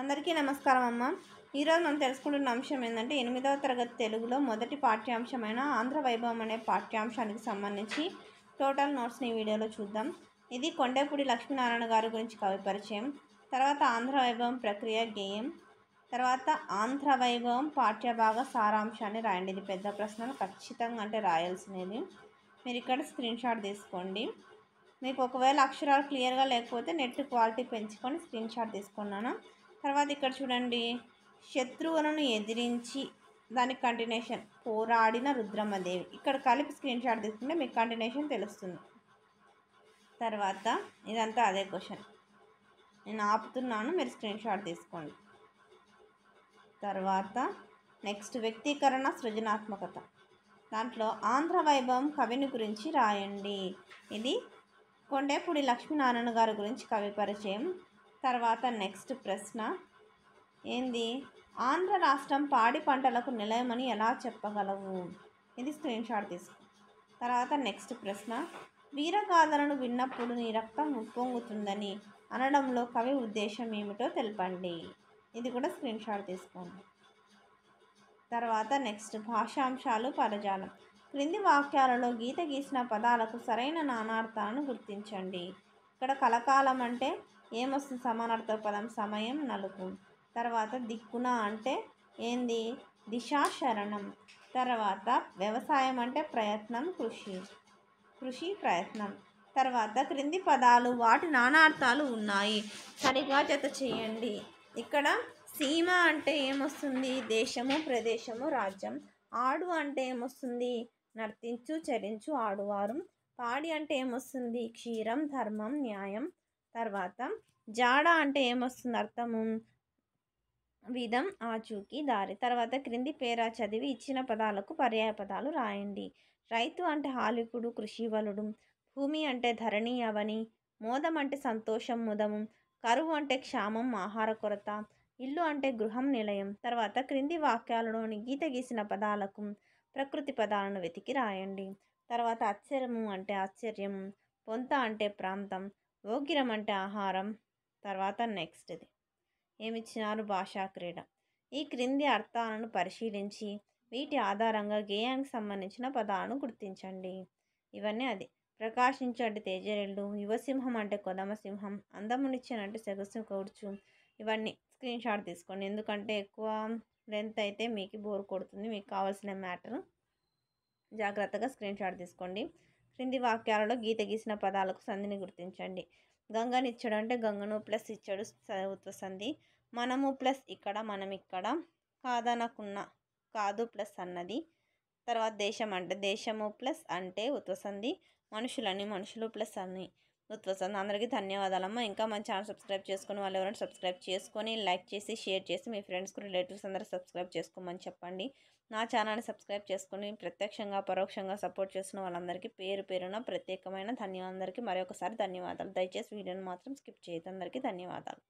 అందరికీ నమస్కారం అమ్మ ఈరోజు మనం తెలుసుకుంటున్న అంశం ఏంటంటే ఎనిమిదవ తరగతి తెలుగులో మొదటి పాఠ్యాంశమైన ఆంధ్ర వైభవం అనే పాఠ్యాంశానికి సంబంధించి టోటల్ నోట్స్ని వీడియోలో చూద్దాం ఇది కొండేపూడి లక్ష్మీనారాయణ గారి గురించి కవి పరిచయం తర్వాత ఆంధ్ర వైభవం ప్రక్రియ గేయం తర్వాత ఆంధ్ర వైభవం పాఠ్యభాగ సారాంశాన్ని రాయండి ఇది పెద్ద ప్రశ్నలు ఖచ్చితంగా అంటే రాయాల్సినది మీరు ఇక్కడ స్క్రీన్ షాట్ తీసుకోండి మీకు ఒకవేళ అక్షరాలు క్లియర్గా లేకపోతే నెట్ క్వాలిటీ పెంచుకొని స్క్రీన్ షాట్ తీసుకున్నాను తర్వాత ఇక్కడ చూడండి శత్రువులను ఎదిరించి దానికి కంటిన్యూషన్ పోరాడిన రుద్రమ్మదేవి ఇక్కడ కలిపి స్క్రీన్ షాట్ తీసుకుంటే మీకు కంటిన్యూషన్ తెలుస్తుంది తర్వాత ఇదంతా అదే క్వశ్చన్ నేను ఆపుతున్నాను మీరు స్క్రీన్ షాట్ తీసుకోండి తర్వాత నెక్స్ట్ వ్యక్తీకరణ సృజనాత్మకత దాంట్లో ఆంధ్ర వైభవం కవిని గురించి రాయండి ఇది కొండేపూడి లక్ష్మీనారాయణ గారి గురించి కవి పరిచయం తర్వాత నెక్స్ట్ ప్రశ్న ఏంది ఆంధ్ర రాష్ట్రం పాడి పంటలకు నిలయమని ఎలా చెప్పగలవు ఇది స్క్రీన్ షాట్ తీసుకో తర్వాత నెక్స్ట్ ప్రశ్న వీరగాథలను విన్నప్పుడు నీ రక్తం ఉప్పొంగుతుందని అనడంలో కవి ఉద్దేశం ఏమిటో తెలపండి ఇది కూడా స్క్రీన్ షాట్ తీసుకోండి తర్వాత నెక్స్ట్ భాషాంశాలు పరజాలం క్రింది వాక్యాలలో గీత గీసిన పదాలకు సరైన నానార్థాలను గుర్తించండి ఇక్కడ కలకాలం అంటే ఏమొస్తుంది సమానార్థ పదం సమయం నలుపు తర్వాత దిక్కున అంటే ఏంది దిశా శరణం తర్వాత వ్యవసాయం అంటే ప్రయత్నం కృషి కృషి ప్రయత్నం తర్వాత క్రింది పదాలు వాటి నానార్థాలు ఉన్నాయి సరిగా జత చేయండి ఇక్కడ సీమ అంటే ఏమొస్తుంది దేశము ప్రదేశము రాజ్యం ఆడు అంటే ఏమొస్తుంది నర్తించు చరించు ఆడువారు పాడి అంటే ఏమొస్తుంది క్షీరం ధర్మం న్యాయం తర్వాత జాడ అంటే ఏమొస్తుంది అర్థము విధం ఆచూకి దారి తర్వాత క్రింది పేరా చదివి ఇచ్చిన పదాలకు పర్యాయ పదాలు రాయండి రైతు అంటే హాలికుడు కృషివలుడు భూమి అంటే ధరణి అవని మోదం అంటే సంతోషం ముదము కరువు అంటే క్షామం ఆహార కొరత ఇల్లు అంటే గృహం నిలయం తర్వాత క్రింది వాక్యాలలోని గీత గీసిన పదాలకు ప్రకృతి పదాలను వెతికి రాయండి తర్వాత అచ్చరము అంటే ఆశ్చర్యం పొంత అంటే ప్రాంతం ఓగిరం అంటే ఆహారం తర్వాత నెక్స్ట్ది ఏమిచ్చినారు భాషా క్రీడ ఈ క్రింది అర్థాలను పరిశీలించి వీటి ఆధారంగా గేయానికి సంబంధించిన పదాలను గుర్తించండి ఇవన్నీ అది ప్రకాశించు అంటే తేజరెళ్ళు యువసింహం అంటే కొదమసింహం అంటే సెగసు కూర్చు ఇవన్నీ స్క్రీన్ షాట్ తీసుకోండి ఎందుకంటే ఎక్కువ లెంత్ అయితే మీకు బోర్ కొడుతుంది మీకు కావాల్సిన మ్యాటర్ జాగ్రత్తగా స్క్రీన్షాట్ తీసుకోండి క్రింది వాక్యాలలో గీత గీసిన పదాలకు సంధిని గుర్తించండి ఇచ్చాడు అంటే గంగను ప్లస్ ఇచ్చాడు ఉత్వ సంధి మనము ప్లస్ ఇక్కడ మనం ఇక్కడ కాదనకున్న కాదు ప్లస్ అన్నది తర్వాత దేశం అంటే దేశము ప్లస్ అంటే ఉత్వసంధి మనుషులని మనుషులు ప్లస్ అని గుర్తుకొస్తుంది అందరికీ ధన్యవాదాలమ్మ ఇంకా మన ఛానల్ సబ్స్క్రైబ్ చేసుకుని వాళ్ళు ఎవరైనా సబ్స్క్రైబ్ చేసుకొని లైక్ చేసి షేర్ చేసి మీ ఫ్రెండ్స్కి రిలేటివ్స్ అందరూ సబ్స్క్రైబ్ చేసుకోమని చెప్పండి నా ఛానల్ని సబ్స్క్రైబ్ చేసుకుని ప్రత్యక్షంగా పరోక్షంగా సపోర్ట్ చేసిన వాళ్ళందరికీ పేరు పేరున ప్రత్యేకమైన ధన్యవాదాలకి మరొకసారి ధన్యవాదాలు దయచేసి వీడియోని మాత్రం స్కిప్ చేయదు అందరికీ ధన్యవాదాలు